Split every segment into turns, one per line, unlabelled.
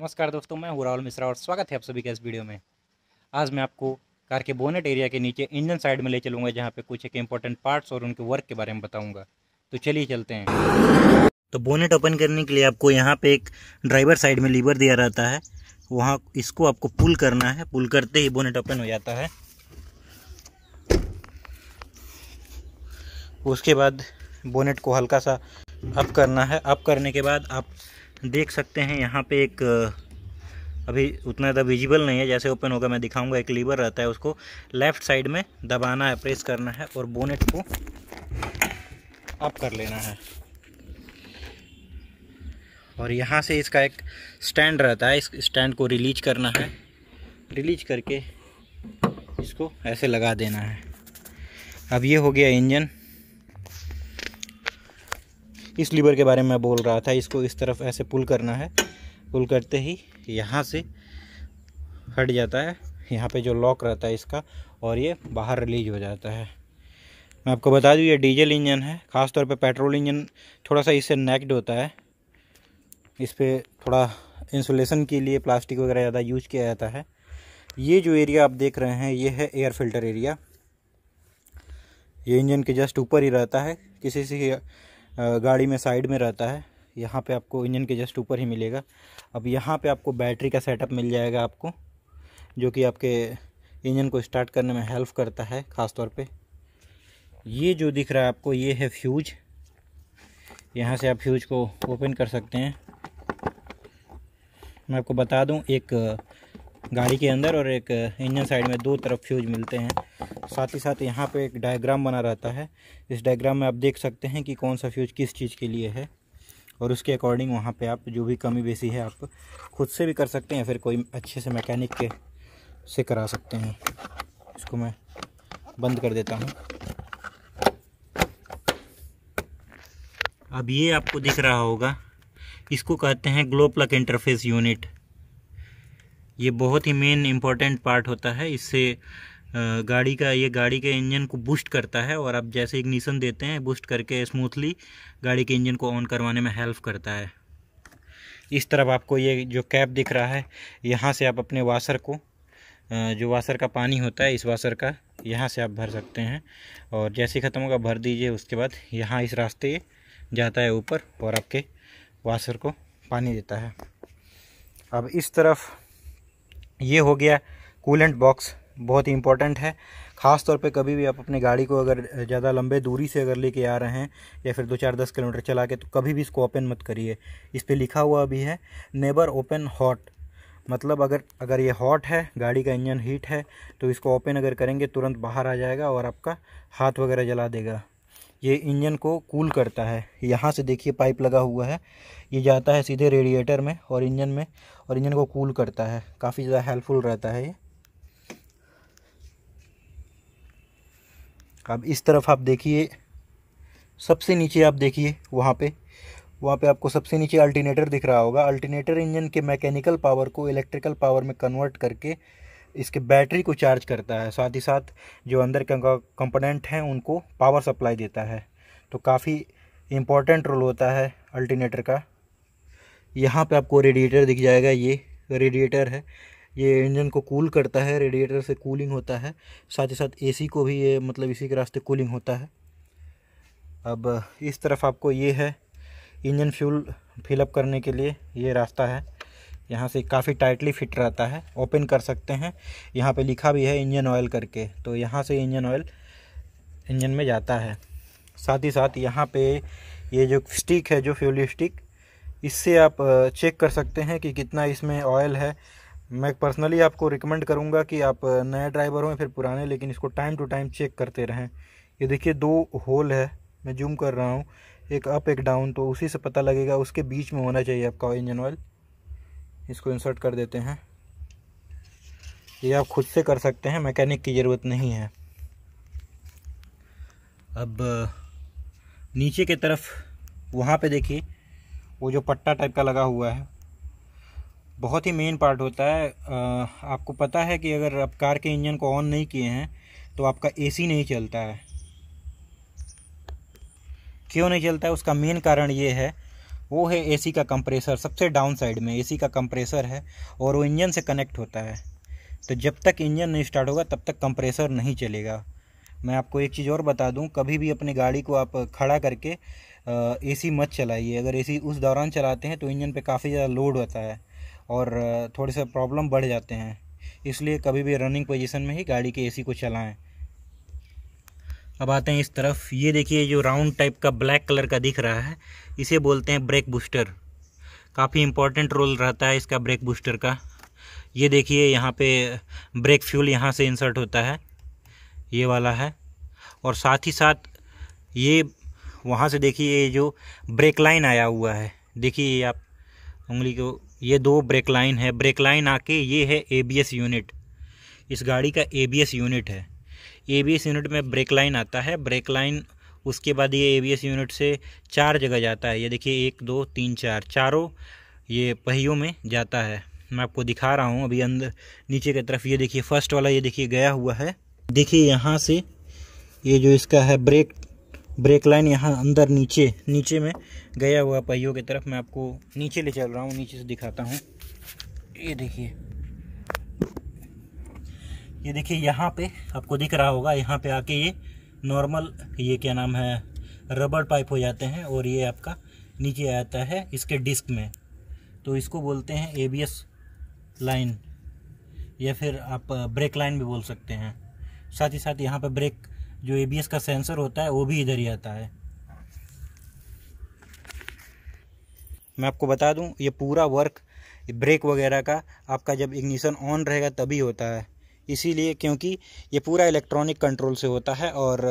नमस्कार दोस्तों मैं हूँ राहुल मिश्रा और स्वागत है आप सभी का इस वीडियो में आज मैं आपको कार के बोनेट एरिया के नीचे इंजन साइड में ले चलूंगा जहाँ पे कुछ एक इम्पोर्टेंट पार्ट्स और उनके वर्क के बारे में बताऊंगा तो चलिए चलते हैं तो बोनेट ओपन करने के लिए आपको यहाँ पे एक ड्राइवर साइड में लीवर दिया रहता है वहाँ इसको आपको पुल करना है पुल करते ही बोनेट ओपन हो जाता है उसके बाद बोनेट को हल्का सा अप करना है अप करने के बाद आप देख सकते हैं यहाँ पे एक अभी उतना ज़्यादा विजिबल नहीं है जैसे ओपन होगा मैं दिखाऊंगा एक लीवर रहता है उसको लेफ्ट साइड में दबाना है प्रेस करना है और बोनेट को अप कर लेना है और यहाँ से इसका एक स्टैंड रहता है इस स्टैंड को रिलीज करना है रिलीज करके इसको ऐसे लगा देना है अब ये हो गया इंजन इस लीवर के बारे में बोल रहा था इसको इस तरफ ऐसे पुल करना है पुल करते ही यहाँ से हट जाता है यहाँ पे जो लॉक रहता है इसका और ये बाहर रिलीज हो जाता है मैं आपको बता दूँ ये डीजल इंजन है ख़ासतौर पे पेट्रोल इंजन थोड़ा सा इससे नेक्ड होता है इस पर थोड़ा इंसुलेशन के लिए प्लास्टिक वगैरह ज़्यादा यूज किया जाता है ये जो एरिया आप देख रहे हैं ये है एयर फिल्टर एरिया ये इंजन के जस्ट ऊपर ही रहता है किसी से गाड़ी में साइड में रहता है यहाँ पे आपको इंजन के जस्ट ऊपर ही मिलेगा अब यहाँ पे आपको बैटरी का सेटअप मिल जाएगा आपको जो कि आपके इंजन को स्टार्ट करने में हेल्प करता है ख़ास तौर पर ये जो दिख रहा है आपको ये है फ्यूज यहाँ से आप फ्यूज को ओपन कर सकते हैं मैं आपको बता दूं एक गाड़ी के अंदर और एक इंजन साइड में दो तरफ फ्यूज मिलते हैं साथ ही साथ यहाँ पे एक डायग्राम बना रहता है इस डायग्राम में आप देख सकते हैं कि कौन सा फ्यूज किस चीज़ के लिए है और उसके अकॉर्डिंग वहाँ पे आप जो भी कमी बेसी है आप खुद से भी कर सकते हैं फिर कोई अच्छे से मैकेनिक के से करा सकते हैं इसको मैं बंद कर देता हूँ अब ये आपको दिख रहा होगा इसको कहते हैं ग्लो प्लग इंटरफेस यूनिट ये बहुत ही मेन इम्पॉर्टेंट पार्ट होता है इससे गाड़ी का ये गाड़ी के इंजन को बूस्ट करता है और आप जैसे इग्निशन देते हैं बूस्ट करके स्मूथली गाड़ी के इंजन को ऑन करवाने में हेल्प करता है इस तरफ आपको ये जो कैप दिख रहा है यहाँ से आप अपने वाशर को जो वाशर का पानी होता है इस वाशर का यहाँ से आप भर सकते हैं और जैसे ख़त्म होगा भर दीजिए उसके बाद यहाँ इस रास्ते जाता है ऊपर और आपके वाशर को पानी देता है अब इस तरफ ये हो गया कूलेंट बॉक्स बहुत ही इंपॉर्टेंट है ख़ास तौर पे कभी भी आप अपनी गाड़ी को अगर ज़्यादा लंबे दूरी से अगर लेके आ रहे हैं या फिर दो चार दस किलोमीटर चला के तो कभी भी इसको ओपन मत करिए इस पर लिखा हुआ भी है नेबर ओपन हॉट मतलब अगर अगर ये हॉट है गाड़ी का इंजन हीट है तो इसको ओपन अगर करेंगे तुरंत बाहर आ जाएगा और आपका हाथ वगैरह जला देगा ये इंजन को कूल करता है यहाँ से देखिए पाइप लगा हुआ है ये जाता है सीधे रेडिएटर में और इंजन में और इंजन को कूल करता है काफ़ी ज़्यादा हेल्पफुल रहता है ये अब इस तरफ आप देखिए सबसे नीचे आप देखिए वहाँ पे वहाँ पे आपको सबसे नीचे अल्टीनेटर दिख रहा होगा अल्टीनेटर इंजन के मैकेनिकल पावर को इलेक्ट्रिकल पावर में कन्वर्ट करके इसके बैटरी को चार्ज करता है साथ ही साथ जो अंदर के कंपोनेंट हैं उनको पावर सप्लाई देता है तो काफ़ी इम्पोर्टेंट रोल होता है अल्टीनेटर का यहाँ पे आपको रेडिएटर दिख जाएगा ये रेडिएटर है ये इंजन को कूल करता है रेडिएटर से कूलिंग होता है साथ ही साथ एसी को भी ये मतलब इसी के रास्ते कूलिंग होता है अब इस तरफ आपको ये है इंजन फ्यूल फिलअप करने के लिए ये रास्ता है यहाँ से काफ़ी टाइटली फिट रहता है ओपन कर सकते हैं यहाँ पे लिखा भी है इंजन ऑयल करके तो यहाँ से इंजन ऑयल इंजन में जाता है साथ ही साथ यहाँ पे ये जो स्टिक है जो फ्यूल स्टिक इससे आप चेक कर सकते हैं कि कितना इसमें ऑयल है मैं पर्सनली आपको रिकमेंड करूँगा कि आप नए ड्राइवर हों फिर पुराने लेकिन इसको टाइम टू टाइम चेक करते रहें ये देखिए दो होल है मैं जूम कर रहा हूँ एक अप एक डाउन तो उसी से पता लगेगा उसके बीच में होना चाहिए आपका इंजन ऑयल इसको इंसर्ट कर देते हैं ये आप खुद से कर सकते हैं मैकेनिक की ज़रूरत नहीं है अब नीचे के तरफ वहाँ पे देखिए वो जो पट्टा टाइप का लगा हुआ है बहुत ही मेन पार्ट होता है आपको पता है कि अगर आप कार के इंजन को ऑन नहीं किए हैं तो आपका एसी नहीं चलता है क्यों नहीं चलता है उसका मेन कारण ये है वो है एसी का कंप्रेसर सबसे डाउन साइड में एसी का कंप्रेसर है और वो इंजन से कनेक्ट होता है तो जब तक इंजन नहीं स्टार्ट होगा तब तक कंप्रेसर नहीं चलेगा मैं आपको एक चीज़ और बता दूं कभी भी अपनी गाड़ी को आप खड़ा करके ए मत चलाइए अगर ए उस दौरान चलाते हैं तो इंजन पर काफ़ी ज़्यादा लोड होता है और थोड़े से प्रॉब्लम बढ़ जाते हैं इसलिए कभी भी रनिंग पोजिशन में ही गाड़ी के ए को चलाएँ अब आते हैं इस तरफ ये देखिए जो राउंड टाइप का ब्लैक कलर का दिख रहा है इसे बोलते हैं ब्रेक बूस्टर काफ़ी इंपॉर्टेंट रोल रहता है इसका ब्रेक बूस्टर का ये देखिए यहाँ पे ब्रेक फ्यूल यहाँ से इंसर्ट होता है ये वाला है और साथ ही साथ ये वहाँ से देखिए ये जो ब्रेक लाइन आया हुआ है देखिए आप उंगली को ये दो ब्रेक लाइन है ब्रेक लाइन आके ये है एबीएस यूनिट इस गाड़ी का एबीएस यूनिट है एबीएस यूनिट में ब्रेक लाइन आता है ब्रेक लाइन उसके बाद ये एबीएस यूनिट से चार जगह जाता है ये देखिए एक दो तीन चार चारों ये पहियों में जाता है मैं आपको दिखा रहा हूँ अभी अंदर नीचे की तरफ ये देखिए फर्स्ट वाला ये देखिए गया हुआ है देखिए यहाँ से ये जो इसका है ब्रेक ब्रेक लाइन यहाँ अंदर नीचे नीचे में गया हुआ पहियों की तरफ मैं आपको नीचे ले चल रहा हूँ नीचे से दिखाता हूँ ये देखिए ये देखिए यहाँ पे आपको दिख रहा होगा यहाँ पे आके ये नॉर्मल ये क्या नाम है रबड़ पाइप हो जाते हैं और ये आपका नीचे आता है इसके डिस्क में तो इसको बोलते हैं एबीएस लाइन या फिर आप ब्रेक लाइन भी बोल सकते हैं साथ ही साथ यहाँ पर ब्रेक जो एबीएस का सेंसर होता है वो भी इधर ही आता है मैं आपको बता दूं ये पूरा वर्क ब्रेक वगैरह का आपका जब इग्निशन ऑन रहेगा तभी होता है इसीलिए क्योंकि ये पूरा इलेक्ट्रॉनिक कंट्रोल से होता है और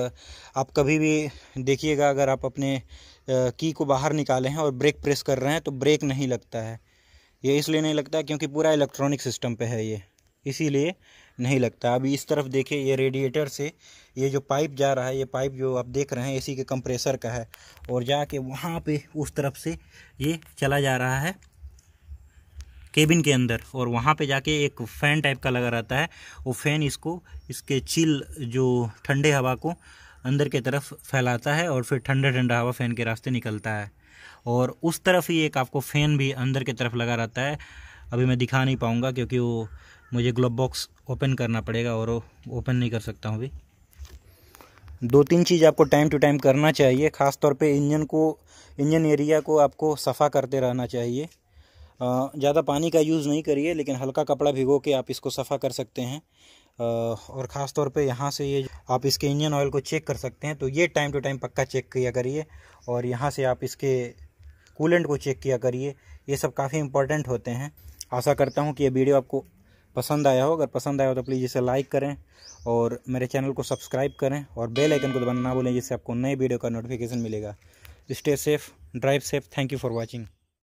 आप कभी भी देखिएगा अगर आप अपने की को बाहर निकाले हैं और ब्रेक प्रेस कर रहे हैं तो ब्रेक नहीं लगता है ये इसलिए नहीं लगता क्योंकि पूरा इलेक्ट्रॉनिक सिस्टम पे है ये इसीलिए नहीं लगता अभी इस तरफ देखिए ये रेडिएटर से ये जो पाइप जा रहा है ये पाइप जो आप देख रहे हैं एसी के कंप्रेसर का है और जाके वहाँ पे उस तरफ से ये चला जा रहा है केबिन के अंदर और वहाँ पे जाके एक फ़ैन टाइप का लगा रहता है वो फ़ैन इसको इसके चिल जो ठंडे हवा को अंदर के तरफ फैलाता है और फिर ठंडा ठंडा हवा फ़ैन के रास्ते निकलता है और उस तरफ ही एक आपको फ़ैन भी अंदर के तरफ लगा रहता है अभी मैं दिखा नहीं पाऊँगा क्योंकि वो मुझे ग्लोब बॉक्स ओपन करना पड़ेगा और ओपन नहीं कर सकता हूँ अभी दो तीन चीज़ आपको टाइम टू टाइम करना चाहिए ख़ासतौर पर पे इंजन को इंजन एरिया को आपको सफ़ा करते रहना चाहिए ज़्यादा पानी का यूज़ नहीं करिए लेकिन हल्का कपड़ा भिगो के आप इसको सफ़ा कर सकते हैं और ख़ास तौर पे यहाँ से ये आप इसके इंजन ऑयल को चेक कर सकते हैं तो ये टाइम टू टाइम पक्का चेक किया करिए और यहाँ से आप इसके कूलेंट को चेक किया करिए ये सब काफ़ी इंपॉर्टेंट होते हैं आशा करता हूँ कि ये वीडियो आपको पसंद आया हो अगर पसंद आया हो तो प्लीज़ इसे लाइक करें और मेरे चैनल को सब्सक्राइब करें और बेल आइकन को दबाना ना भूलें जिससे आपको नए वीडियो का नोटिफिकेशन मिलेगा stay safe drive safe thank you for watching